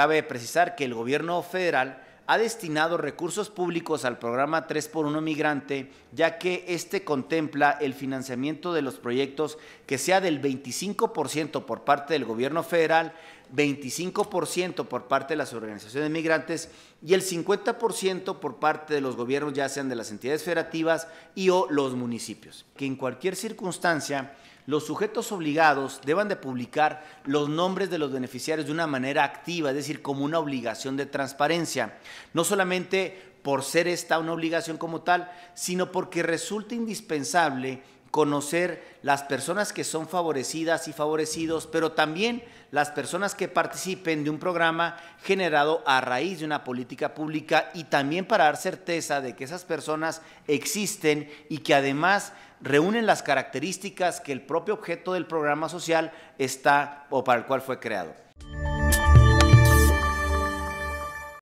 Cabe precisar que el gobierno federal ha destinado recursos públicos al programa 3x1 Migrante, ya que este contempla el financiamiento de los proyectos que sea del 25% por parte del gobierno federal 25% por parte de las organizaciones migrantes y el 50% por parte de los gobiernos, ya sean de las entidades federativas y o los municipios. Que en cualquier circunstancia los sujetos obligados deban de publicar los nombres de los beneficiarios de una manera activa, es decir, como una obligación de transparencia, no solamente por ser esta una obligación como tal, sino porque resulta indispensable conocer las personas que son favorecidas y favorecidos, pero también las personas que participen de un programa generado a raíz de una política pública y también para dar certeza de que esas personas existen y que además reúnen las características que el propio objeto del programa social está o para el cual fue creado.